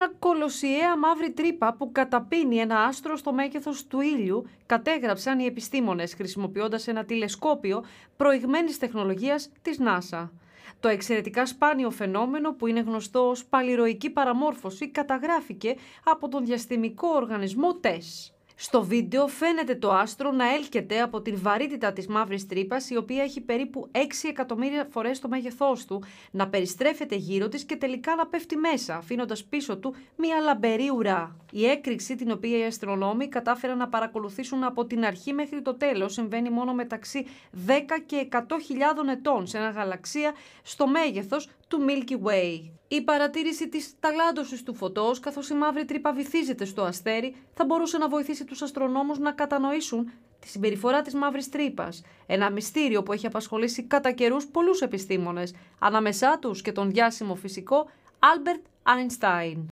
Μια κολοσιαία μαύρη τρύπα που καταπίνει ένα άστρο στο μέγεθος του ήλιου, κατέγραψαν οι επιστήμονες χρησιμοποιώντας ένα τηλεσκόπιο προηγμένης τεχνολογίας της NASA. Το εξαιρετικά σπάνιο φαινόμενο που είναι γνωστό ως παλιροϊκή παραμόρφωση καταγράφηκε από τον διαστημικό οργανισμό TESS. Στο βίντεο φαίνεται το άστρο να έλκεται από την βαρύτητα της μαύρης τρύπας, η οποία έχει περίπου 6 εκατομμύρια φορές το μέγεθός του, να περιστρέφεται γύρω της και τελικά να πέφτει μέσα, αφήνοντας πίσω του μια λαμπερή ουρά. Η έκρηξη την οποία οι αστρονόμοι κατάφεραν να παρακολουθήσουν από την αρχή μέχρι το τέλος συμβαίνει μόνο μεταξύ 10 και 100.000 ετών σε ένα γαλαξία στο μέγεθος του Milky Way. Η παρατήρηση της ταλάντωσης του φωτός, καθώς η μαύρη τρύπα βυθίζεται στο αστέρι, θα μπορούσε να βοηθήσει τους αστρονόμους να κατανοήσουν τη συμπεριφορά της μαύρης τρύπας, ένα μυστήριο που έχει απασχολήσει κατά καιρούς πολλούς επιστήμονες, ανάμεσά τους και τον διάσημο φυσικό Άλμπερτ Αϊνστάιν.